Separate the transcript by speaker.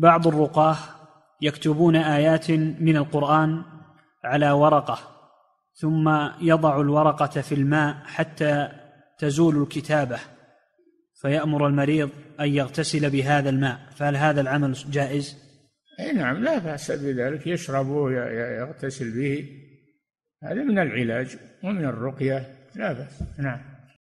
Speaker 1: بعض الرقاه يكتبون ايات من القران على ورقه ثم يضع الورقه في الماء حتى تزول الكتابه فيامر المريض ان يغتسل بهذا الماء فهل هذا العمل جائز
Speaker 2: اي نعم لا باس بذلك يشربه يغتسل به هذا من العلاج ومن الرقيه لا باس نعم